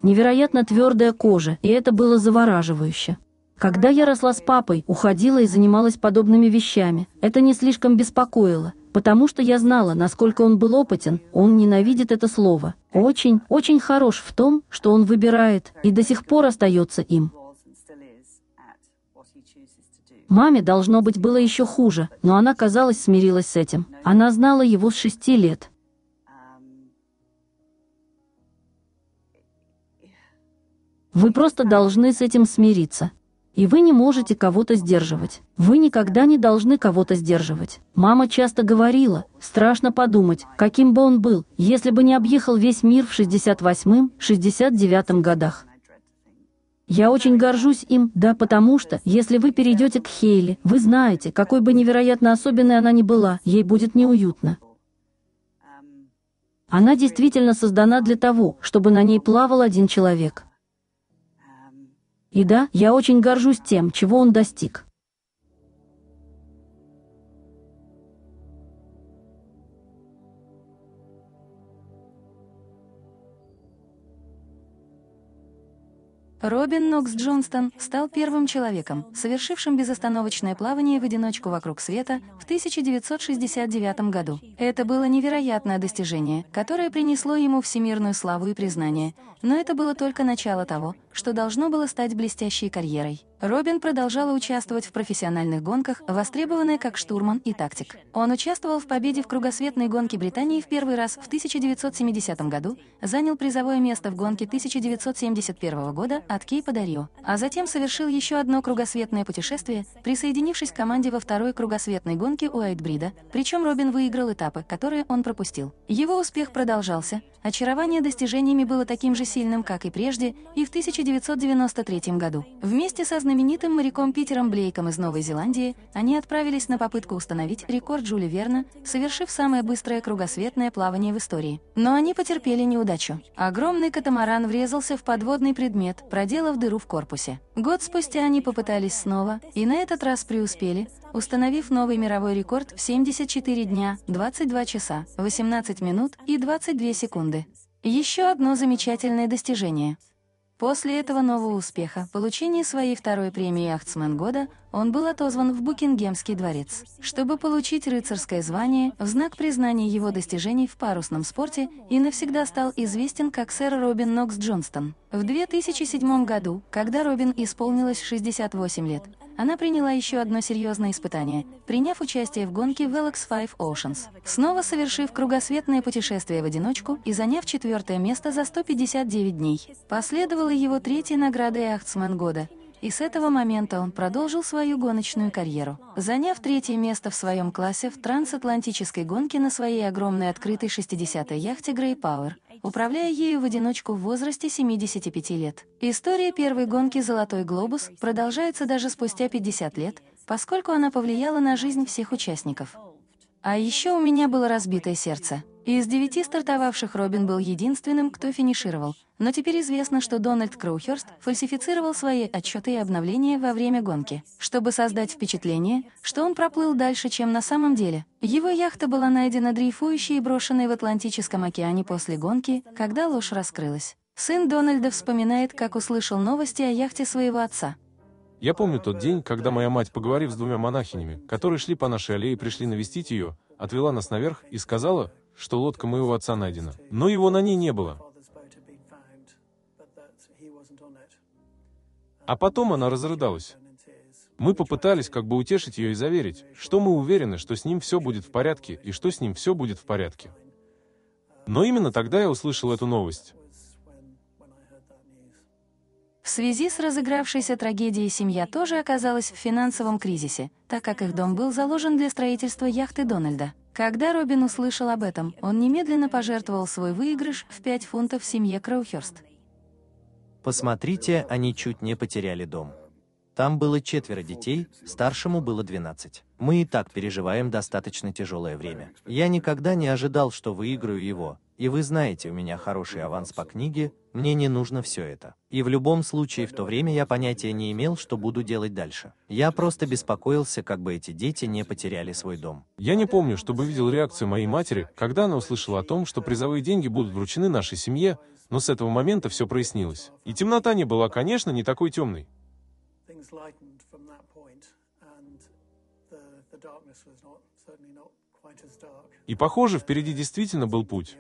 Невероятно твердая кожа, и это было завораживающе. Когда я росла с папой, уходила и занималась подобными вещами. Это не слишком беспокоило, потому что я знала, насколько он был опытен, он ненавидит это слово. Очень, очень хорош в том, что он выбирает, и до сих пор остается им. Маме, должно быть, было еще хуже, но она, казалось, смирилась с этим. Она знала его с шести лет. Вы просто должны с этим смириться и вы не можете кого-то сдерживать. Вы никогда не должны кого-то сдерживать. Мама часто говорила, страшно подумать, каким бы он был, если бы не объехал весь мир в 68-69 годах. Я очень горжусь им, да потому что, если вы перейдете к Хейли, вы знаете, какой бы невероятно особенной она ни была, ей будет неуютно. Она действительно создана для того, чтобы на ней плавал один человек. И да, я очень горжусь тем, чего он достиг. Робин Нокс Джонстон стал первым человеком, совершившим безостановочное плавание в одиночку вокруг света в 1969 году. Это было невероятное достижение, которое принесло ему всемирную славу и признание, но это было только начало того, что должно было стать блестящей карьерой. Робин продолжала участвовать в профессиональных гонках, востребованная как штурман и тактик. Он участвовал в победе в кругосветной гонке Британии в первый раз в 1970 году, занял призовое место в гонке 1971 года от Кейпа до а затем совершил еще одно кругосветное путешествие, присоединившись к команде во второй кругосветной гонке Уайтбрида, причем Робин выиграл этапы, которые он пропустил. Его успех продолжался, Очарование достижениями было таким же сильным, как и прежде, и в 1993 году. Вместе со знаменитым моряком Питером Блейком из Новой Зеландии они отправились на попытку установить рекорд Джули Верна, совершив самое быстрое кругосветное плавание в истории. Но они потерпели неудачу. Огромный катамаран врезался в подводный предмет, проделав дыру в корпусе. Год спустя они попытались снова, и на этот раз преуспели, установив новый мировой рекорд в 74 дня, 22 часа, 18 минут и 22 секунды. Еще одно замечательное достижение. После этого нового успеха, получения своей второй премии «Яхтсмен года», он был отозван в Букингемский дворец, чтобы получить рыцарское звание в знак признания его достижений в парусном спорте и навсегда стал известен как сэр Робин Нокс Джонстон. В 2007 году, когда Робин исполнилось 68 лет, она приняла еще одно серьезное испытание, приняв участие в гонке Velox Five Oceans, снова совершив кругосветное путешествие в одиночку и заняв четвертое место за 159 дней. Последовала его третья награда «Яхтсман года», и с этого момента он продолжил свою гоночную карьеру, заняв третье место в своем классе в трансатлантической гонке на своей огромной открытой 60-й яхте Грей Пауэр, управляя ею в одиночку в возрасте 75 лет. История первой гонки «Золотой глобус» продолжается даже спустя 50 лет, поскольку она повлияла на жизнь всех участников. А еще у меня было разбитое сердце. Из девяти стартовавших Робин был единственным, кто финишировал, но теперь известно, что Дональд Кроухерст фальсифицировал свои отчеты и обновления во время гонки, чтобы создать впечатление, что он проплыл дальше, чем на самом деле. Его яхта была найдена дрейфующей и брошенной в Атлантическом океане после гонки, когда ложь раскрылась. Сын Дональда вспоминает, как услышал новости о яхте своего отца. Я помню тот день, когда моя мать, поговорив с двумя монахинями, которые шли по нашей аллее и пришли навестить ее, отвела нас наверх и сказала, что лодка моего отца найдена, но его на ней не было. А потом она разрыдалась. Мы попытались как бы утешить ее и заверить, что мы уверены, что с ним все будет в порядке и что с ним все будет в порядке. Но именно тогда я услышал эту новость. В связи с разыгравшейся трагедией семья тоже оказалась в финансовом кризисе, так как их дом был заложен для строительства яхты Дональда. Когда Робин услышал об этом, он немедленно пожертвовал свой выигрыш в 5 фунтов семье Краухерст. Посмотрите, они чуть не потеряли дом. Там было четверо детей, старшему было 12. Мы и так переживаем достаточно тяжелое время. Я никогда не ожидал, что выиграю его, и вы знаете, у меня хороший аванс по книге, мне не нужно все это. И в любом случае в то время я понятия не имел, что буду делать дальше. Я просто беспокоился, как бы эти дети не потеряли свой дом. Я не помню, чтобы видел реакцию моей матери, когда она услышала о том, что призовые деньги будут вручены нашей семье, но с этого момента все прояснилось. И темнота не была, конечно, не такой темной. И похоже, впереди действительно был путь.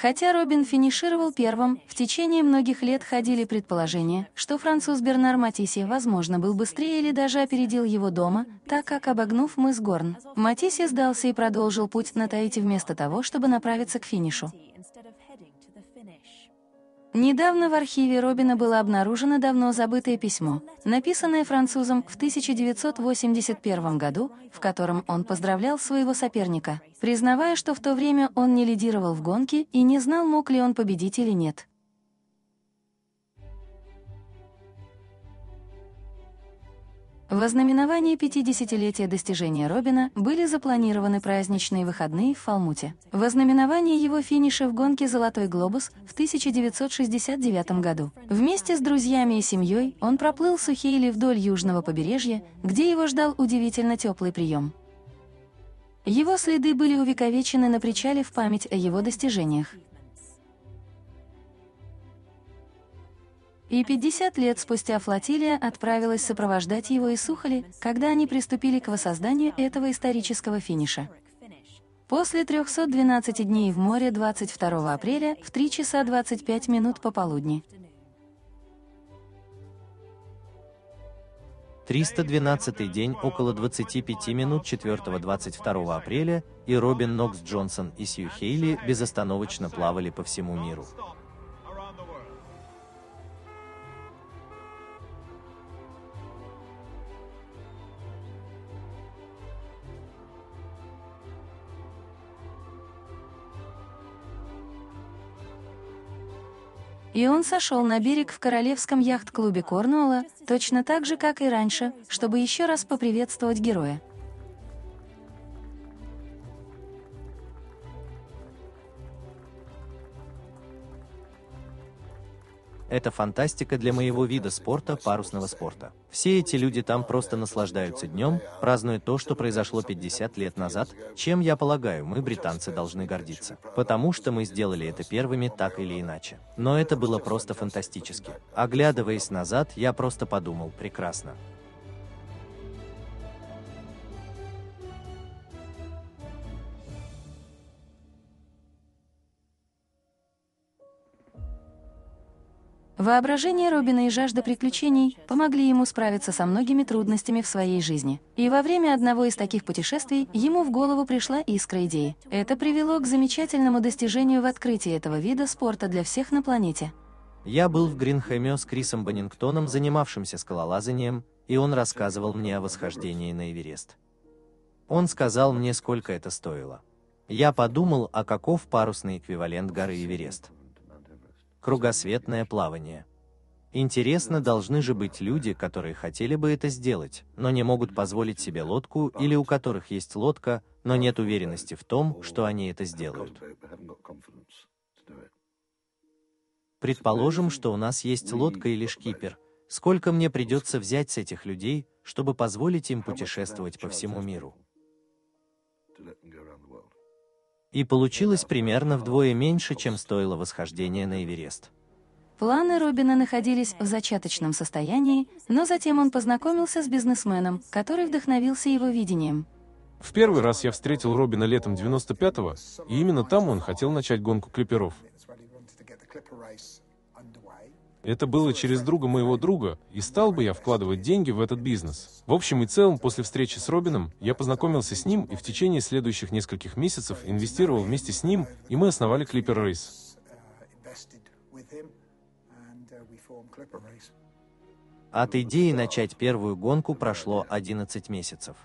Хотя Робин финишировал первым, в течение многих лет ходили предположения, что француз Бернар Матисси, возможно, был быстрее или даже опередил его дома, так как, обогнув мыс Горн, Матисси сдался и продолжил путь на Таити вместо того, чтобы направиться к финишу. Недавно в архиве Робина было обнаружено давно забытое письмо, написанное французом в 1981 году, в котором он поздравлял своего соперника, признавая, что в то время он не лидировал в гонке и не знал, мог ли он победить или нет. В ознаменование 50-летия достижения Робина были запланированы праздничные выходные в Фалмуте. В ознаменование его финиша в гонке «Золотой глобус» в 1969 году. Вместе с друзьями и семьей он проплыл Сухейли вдоль южного побережья, где его ждал удивительно теплый прием. Его следы были увековечены на причале в память о его достижениях. И 50 лет спустя флотилия отправилась сопровождать его из Сухоли, когда они приступили к воссозданию этого исторического финиша. После 312 дней в море 22 апреля в 3 часа 25 минут пополудни. 312 день около 25 минут 4-22 апреля, и Робин Нокс Джонсон и Сью Хейли безостановочно плавали по всему миру. И он сошел на берег в королевском яхт-клубе Корнуолла, точно так же, как и раньше, чтобы еще раз поприветствовать героя. Это фантастика для моего вида спорта, парусного спорта. Все эти люди там просто наслаждаются днем, празднуют то, что произошло 50 лет назад, чем, я полагаю, мы, британцы, должны гордиться. Потому что мы сделали это первыми, так или иначе. Но это было просто фантастически. Оглядываясь назад, я просто подумал, прекрасно. Воображение Робина и жажда приключений помогли ему справиться со многими трудностями в своей жизни. И во время одного из таких путешествий ему в голову пришла искра идеи. Это привело к замечательному достижению в открытии этого вида спорта для всех на планете. Я был в Гринхэме с Крисом Баннингтоном, занимавшимся скалолазанием, и он рассказывал мне о восхождении на Эверест. Он сказал мне, сколько это стоило. Я подумал, а каков парусный эквивалент горы Эверест – кругосветное плавание. Интересно, должны же быть люди, которые хотели бы это сделать, но не могут позволить себе лодку или у которых есть лодка, но нет уверенности в том, что они это сделают. Предположим, что у нас есть лодка или шкипер. Сколько мне придется взять с этих людей, чтобы позволить им путешествовать по всему миру? И получилось примерно вдвое меньше, чем стоило восхождение на Эверест. Планы Робина находились в зачаточном состоянии, но затем он познакомился с бизнесменом, который вдохновился его видением. В первый раз я встретил Робина летом 95-го, и именно там он хотел начать гонку клиперов это было через друга моего друга, и стал бы я вкладывать деньги в этот бизнес. В общем и целом, после встречи с Робином, я познакомился с ним и в течение следующих нескольких месяцев инвестировал вместе с ним, и мы основали Clipper Race. От идеи начать первую гонку прошло 11 месяцев.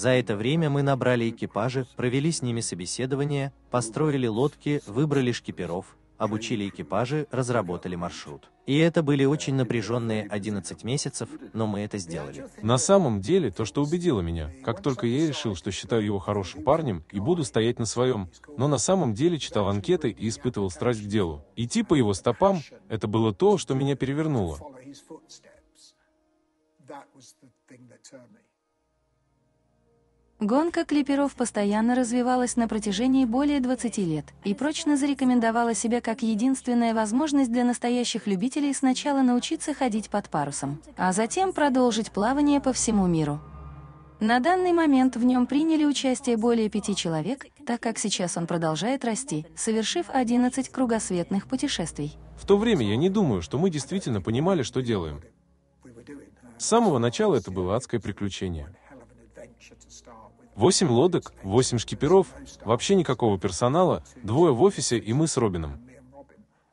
За это время мы набрали экипажи, провели с ними собеседование, построили лодки, выбрали шкиперов, обучили экипажи, разработали маршрут. И это были очень напряженные 11 месяцев, но мы это сделали. На самом деле, то, что убедило меня, как только я решил, что считаю его хорошим парнем и буду стоять на своем, но на самом деле читал анкеты и испытывал страсть к делу. Идти типа по его стопам — это было то, что меня перевернуло. Гонка клиперов постоянно развивалась на протяжении более 20 лет и прочно зарекомендовала себя как единственная возможность для настоящих любителей сначала научиться ходить под парусом, а затем продолжить плавание по всему миру. На данный момент в нем приняли участие более пяти человек, так как сейчас он продолжает расти, совершив 11 кругосветных путешествий. В то время я не думаю, что мы действительно понимали, что делаем. С самого начала это было адское приключение. Восемь лодок, восемь шкиперов, вообще никакого персонала, двое в офисе и мы с Робином.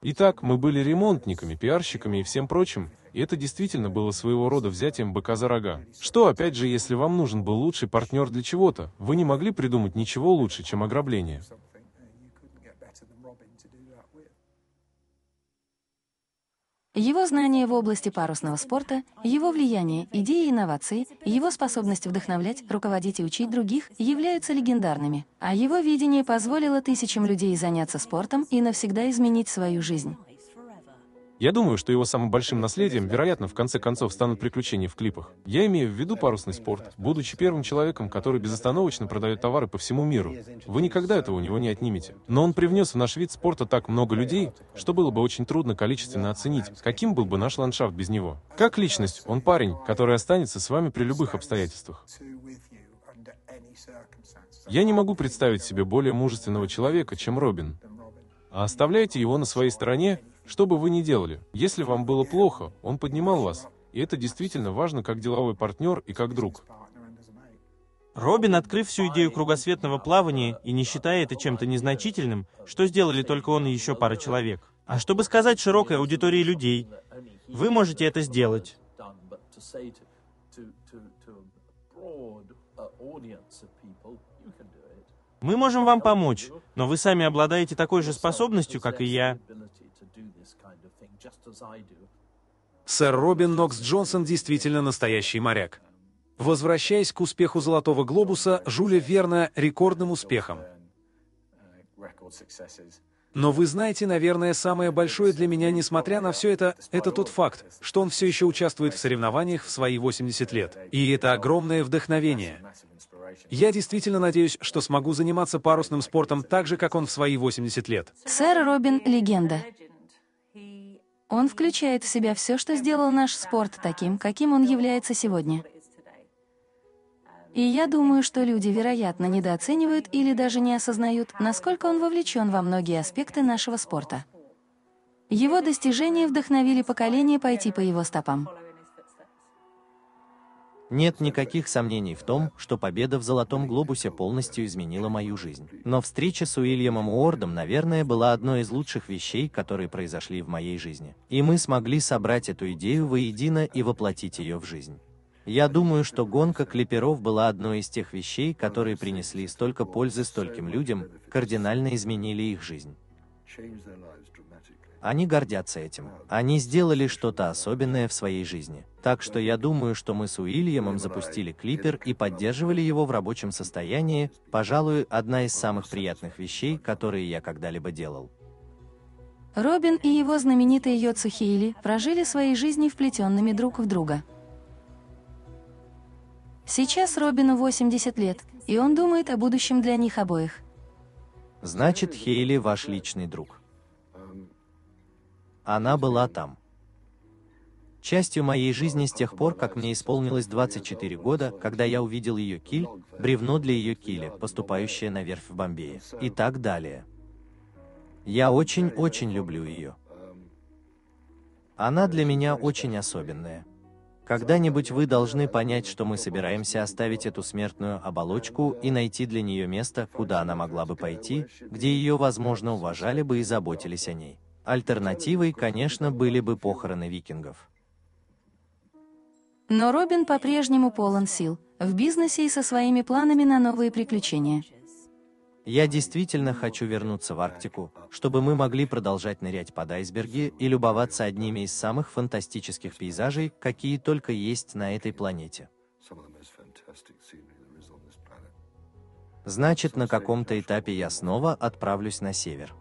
Итак, мы были ремонтниками, пиарщиками и всем прочим, и это действительно было своего рода взятием быка за рога. Что, опять же, если вам нужен был лучший партнер для чего-то, вы не могли придумать ничего лучше, чем ограбление. Его знания в области парусного спорта, его влияние, идеи и инновации, его способность вдохновлять, руководить и учить других являются легендарными, а его видение позволило тысячам людей заняться спортом и навсегда изменить свою жизнь. Я думаю, что его самым большим наследием, вероятно, в конце концов станут приключения в клипах. Я имею в виду парусный спорт, будучи первым человеком, который безостановочно продает товары по всему миру. Вы никогда этого у него не отнимете. Но он привнес в наш вид спорта так много людей, что было бы очень трудно количественно оценить, каким был бы наш ландшафт без него. Как личность, он парень, который останется с вами при любых обстоятельствах. Я не могу представить себе более мужественного человека, чем Робин а оставляйте его на своей стороне, что бы вы ни делали. Если вам было плохо, он поднимал вас, и это действительно важно как деловой партнер и как друг. Робин, открыв всю идею кругосветного плавания и не считая это чем-то незначительным, что сделали только он и еще пара человек. А чтобы сказать широкой аудитории людей, вы можете это сделать. Мы можем вам помочь, но вы сами обладаете такой же способностью, как и я. Сэр Робин Нокс Джонсон действительно настоящий моряк. Возвращаясь к успеху «Золотого глобуса», Жюля Верна рекордным успехом. Но вы знаете, наверное, самое большое для меня, несмотря на все это, это тот факт, что он все еще участвует в соревнованиях в свои 80 лет. И это огромное вдохновение. Я действительно надеюсь, что смогу заниматься парусным спортом так же, как он в свои 80 лет. Сэр Робин — легенда. Он включает в себя все, что сделал наш спорт таким, каким он является сегодня. И я думаю, что люди, вероятно, недооценивают или даже не осознают, насколько он вовлечен во многие аспекты нашего спорта. Его достижения вдохновили поколение пойти по его стопам. Нет никаких сомнений в том, что победа в «Золотом глобусе» полностью изменила мою жизнь. Но встреча с Уильямом Уордом, наверное, была одной из лучших вещей, которые произошли в моей жизни. И мы смогли собрать эту идею воедино и воплотить ее в жизнь. Я думаю, что гонка клиперов была одной из тех вещей, которые принесли столько пользы стольким людям, кардинально изменили их жизнь. Они гордятся этим. Они сделали что-то особенное в своей жизни. Так что я думаю, что мы с Уильямом запустили клипер и поддерживали его в рабочем состоянии, пожалуй, одна из самых приятных вещей, которые я когда-либо делал. Робин и его знаменитый Йоцу Хейли прожили свои жизни вплетенными друг в друга. Сейчас Робину 80 лет, и он думает о будущем для них обоих. Значит, Хейли ваш личный друг. Она была там. Частью моей жизни с тех пор, как мне исполнилось 24 года, когда я увидел ее киль, бревно для ее киля, поступающее на верфь в Бомбее, и так далее. Я очень-очень люблю ее. Она для меня очень особенная. Когда-нибудь вы должны понять, что мы собираемся оставить эту смертную оболочку и найти для нее место, куда она могла бы пойти, где ее, возможно, уважали бы и заботились о ней. Альтернативой, конечно, были бы похороны викингов. Но Робин по-прежнему полон сил, в бизнесе и со своими планами на новые приключения. Я действительно хочу вернуться в Арктику, чтобы мы могли продолжать нырять под айсберги и любоваться одними из самых фантастических пейзажей, какие только есть на этой планете. Значит, на каком-то этапе я снова отправлюсь на север.